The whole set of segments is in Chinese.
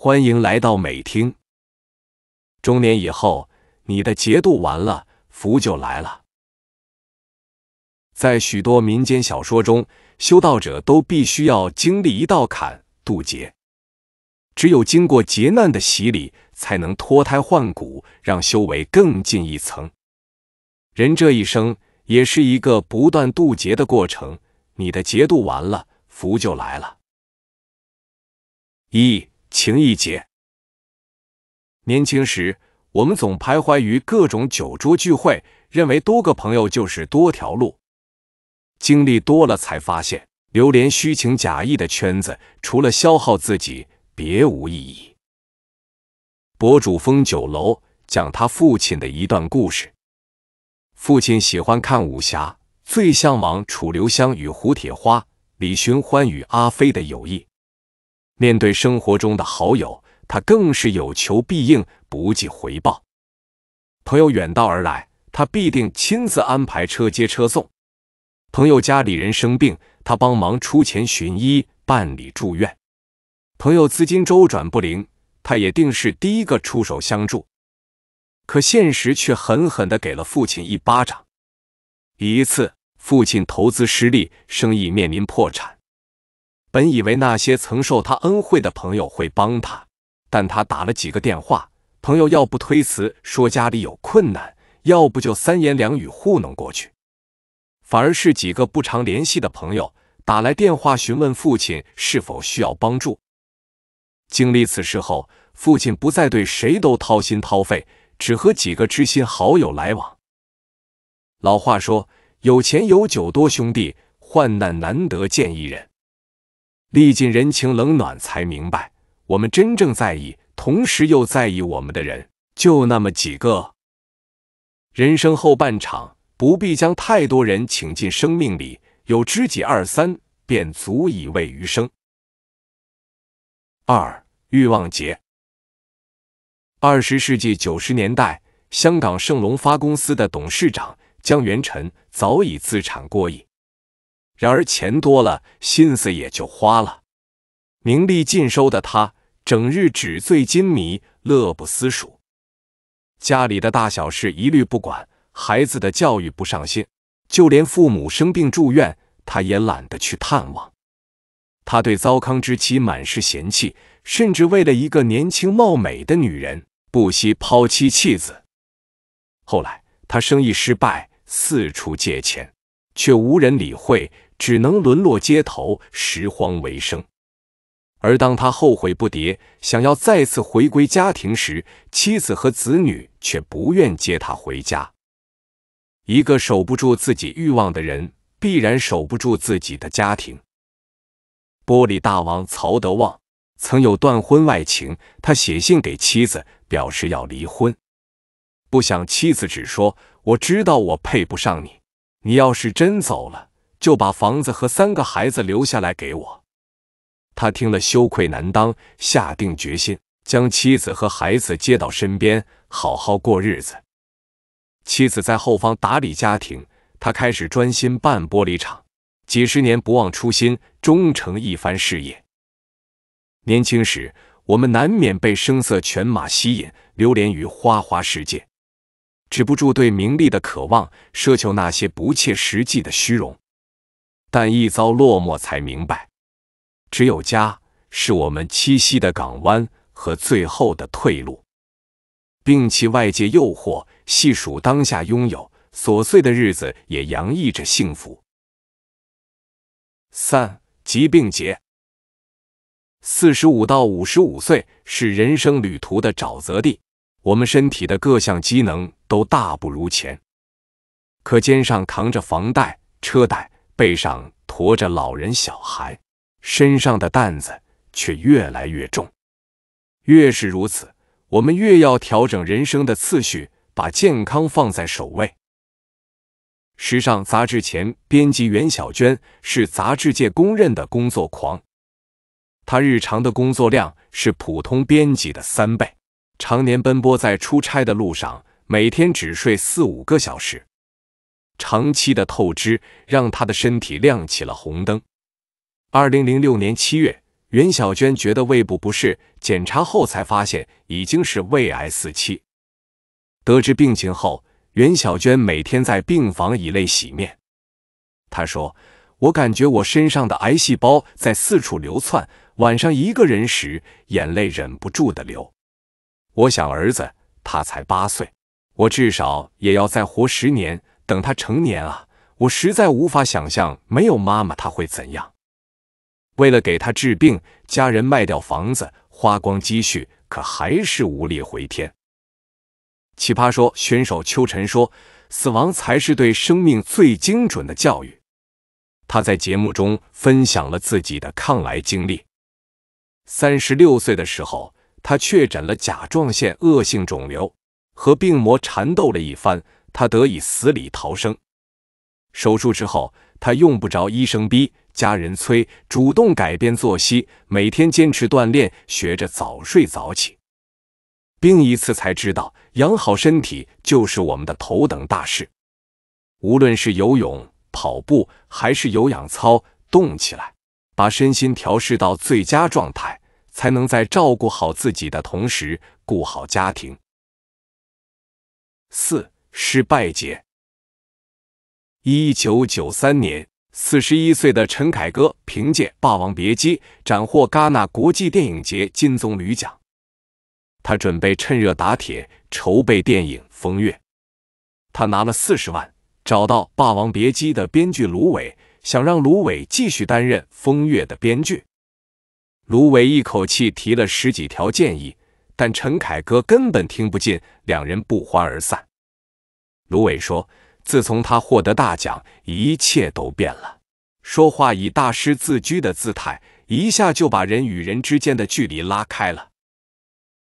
欢迎来到美听。中年以后，你的劫渡完了，福就来了。在许多民间小说中，修道者都必须要经历一道坎——渡劫。只有经过劫难的洗礼，才能脱胎换骨，让修为更进一层。人这一生也是一个不断渡劫的过程。你的劫渡完了，福就来了。一。情谊结。年轻时，我们总徘徊于各种酒桌聚会，认为多个朋友就是多条路。经历多了，才发现流连虚情假意的圈子，除了消耗自己，别无意义。博主封酒楼讲他父亲的一段故事：父亲喜欢看武侠，最向往楚留香与胡铁花、李寻欢与阿飞的友谊。面对生活中的好友，他更是有求必应，不计回报。朋友远道而来，他必定亲自安排车接车送；朋友家里人生病，他帮忙出钱寻医、办理住院；朋友资金周转不灵，他也定是第一个出手相助。可现实却狠狠地给了父亲一巴掌：一次，父亲投资失利，生意面临破产。本以为那些曾受他恩惠的朋友会帮他，但他打了几个电话，朋友要不推辞说家里有困难，要不就三言两语糊弄过去，反而是几个不常联系的朋友打来电话询问父亲是否需要帮助。经历此事后，父亲不再对谁都掏心掏肺，只和几个知心好友来往。老话说：“有钱有酒多兄弟，患难难得见一人。”历尽人情冷暖，才明白，我们真正在意，同时又在意我们的人，就那么几个。人生后半场，不必将太多人请进生命里，有知己二三，便足以慰余生。二欲望节。二十世纪九十年代，香港盛隆发公司的董事长江元辰早已资产过亿。然而，钱多了，心思也就花了。名利尽收的他，整日纸醉金迷，乐不思蜀。家里的大小事一律不管，孩子的教育不上心，就连父母生病住院，他也懒得去探望。他对糟糠之妻满是嫌弃，甚至为了一个年轻貌美的女人，不惜抛妻弃子。后来，他生意失败，四处借钱，却无人理会。只能沦落街头拾荒为生。而当他后悔不迭，想要再次回归家庭时，妻子和子女却不愿接他回家。一个守不住自己欲望的人，必然守不住自己的家庭。玻璃大王曹德旺曾有段婚外情，他写信给妻子，表示要离婚，不想妻子只说：“我知道我配不上你，你要是真走了。”就把房子和三个孩子留下来给我。他听了羞愧难当，下定决心将妻子和孩子接到身边，好好过日子。妻子在后方打理家庭，他开始专心办玻璃厂。几十年不忘初心，终成一番事业。年轻时，我们难免被声色犬马吸引，流连于花花世界，止不住对名利的渴望，奢求那些不切实际的虚荣。但一遭落寞，才明白，只有家是我们栖息的港湾和最后的退路。摒弃外界诱惑，细数当下拥有，琐碎的日子也洋溢着幸福。三疾病节，四十五到五十五岁是人生旅途的沼泽地，我们身体的各项机能都大不如前，可肩上扛着房贷、车贷。背上驮着老人、小孩，身上的担子却越来越重。越是如此，我们越要调整人生的次序，把健康放在首位。时尚杂志前编辑袁小娟是杂志界公认的工作狂，她日常的工作量是普通编辑的三倍，常年奔波在出差的路上，每天只睡四五个小时。长期的透支让他的身体亮起了红灯。二零零六年七月，袁小娟觉得胃部不适，检查后才发现已经是胃癌四期。得知病情后，袁小娟每天在病房以泪洗面。她说：“我感觉我身上的癌细胞在四处流窜，晚上一个人时，眼泪忍不住的流。我想儿子，他才八岁，我至少也要再活十年。”等他成年啊，我实在无法想象没有妈妈他会怎样。为了给他治病，家人卖掉房子，花光积蓄，可还是无力回天。奇葩说选手秋晨说：“死亡才是对生命最精准的教育。”他在节目中分享了自己的抗癌经历。三十六岁的时候，他确诊了甲状腺恶性肿瘤，和病魔缠斗了一番。他得以死里逃生。手术之后，他用不着医生逼，家人催，主动改变作息，每天坚持锻炼，学着早睡早起。病一次才知道，养好身体就是我们的头等大事。无论是游泳、跑步，还是有氧操，动起来，把身心调试到最佳状态，才能在照顾好自己的同时，顾好家庭。四。失败节。一九九三年，四十一岁的陈凯歌凭借《霸王别姬》斩获戛纳国际电影节金棕榈奖。他准备趁热打铁，筹备电影《风月》。他拿了四十万，找到《霸王别姬》的编剧芦苇，想让芦苇继续担任《风月》的编剧。芦苇一口气提了十几条建议，但陈凯歌根本听不进，两人不欢而散。芦苇说：“自从他获得大奖，一切都变了。”说话以大师自居的姿态，一下就把人与人之间的距离拉开了。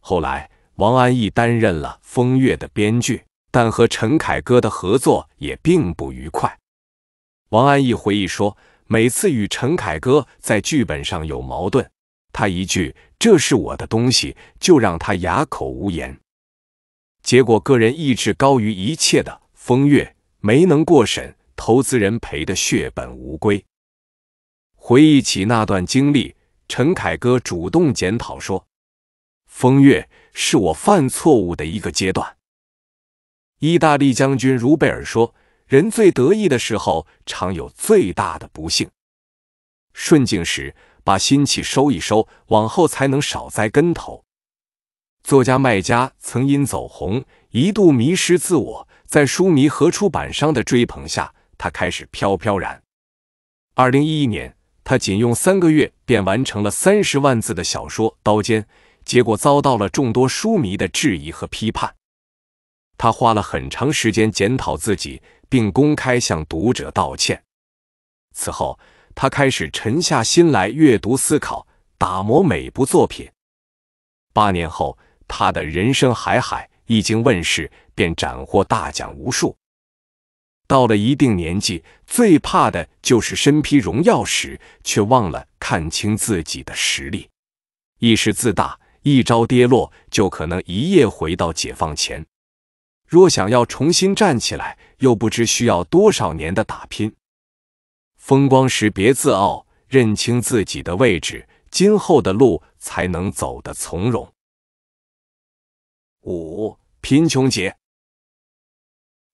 后来，王安忆担任了《风月》的编剧，但和陈凯歌的合作也并不愉快。王安忆回忆说：“每次与陈凯歌在剧本上有矛盾，他一句‘这是我的东西’，就让他哑口无言。”结果，个人意志高于一切的风月没能过审，投资人赔得血本无归。回忆起那段经历，陈凯歌主动检讨说：“风月是我犯错误的一个阶段。”意大利将军如贝尔说：“人最得意的时候，常有最大的不幸。顺境时把心气收一收，往后才能少栽跟头。”作家麦家曾因走红一度迷失自我，在书迷和出版商的追捧下，他开始飘飘然。二零一一年，他仅用三个月便完成了三十万字的小说《刀尖》，结果遭到了众多书迷的质疑和批判。他花了很长时间检讨自己，并公开向读者道歉。此后，他开始沉下心来阅读、思考，打磨每部作品。八年后。他的人生海海，一经问世便斩获大奖无数。到了一定年纪，最怕的就是身披荣耀时，却忘了看清自己的实力，一时自大，一朝跌落，就可能一夜回到解放前。若想要重新站起来，又不知需要多少年的打拼。风光时别自傲，认清自己的位置，今后的路才能走得从容。五贫穷节。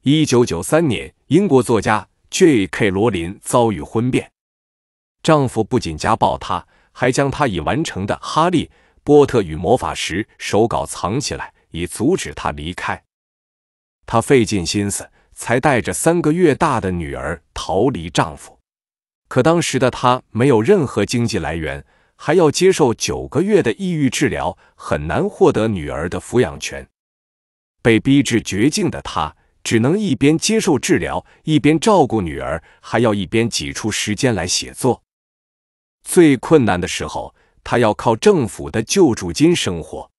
一九九三年，英国作家 J.K. 罗琳遭遇婚变，丈夫不仅家暴她，还将她已完成的《哈利波特与魔法石》手稿藏起来，以阻止她离开。她费尽心思才带着三个月大的女儿逃离丈夫，可当时的她没有任何经济来源。还要接受九个月的抑郁治疗，很难获得女儿的抚养权。被逼至绝境的他，只能一边接受治疗，一边照顾女儿，还要一边挤出时间来写作。最困难的时候，他要靠政府的救助金生活。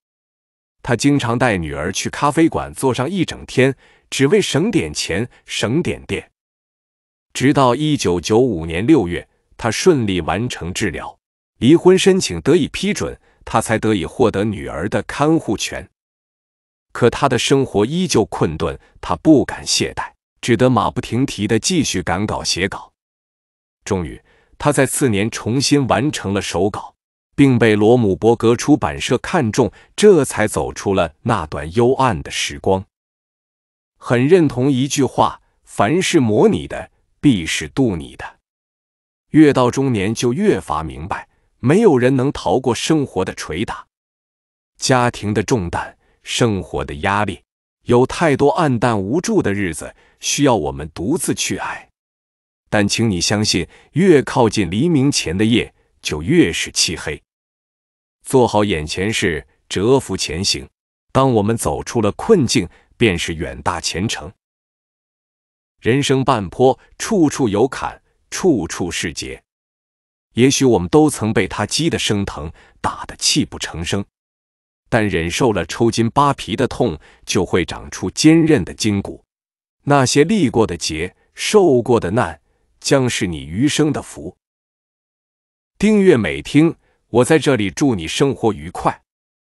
他经常带女儿去咖啡馆坐上一整天，只为省点钱，省点电。直到一九九五年六月，他顺利完成治疗。离婚申请得以批准，他才得以获得女儿的看护权。可他的生活依旧困顿，他不敢懈怠，只得马不停蹄地继续赶稿写稿。终于，他在次年重新完成了手稿，并被罗姆伯格出版社看中，这才走出了那段幽暗的时光。很认同一句话：“凡是模拟的，必是度你的。”越到中年，就越发明白。没有人能逃过生活的捶打，家庭的重担，生活的压力，有太多暗淡无助的日子需要我们独自去挨。但请你相信，越靠近黎明前的夜，就越是漆黑。做好眼前事，蛰伏前行。当我们走出了困境，便是远大前程。人生半坡，处处有坎，处处是劫。也许我们都曾被他击得生疼，打得泣不成声，但忍受了抽筋扒皮的痛，就会长出坚韧的筋骨。那些历过的劫，受过的难，将是你余生的福。订阅美听，我在这里祝你生活愉快。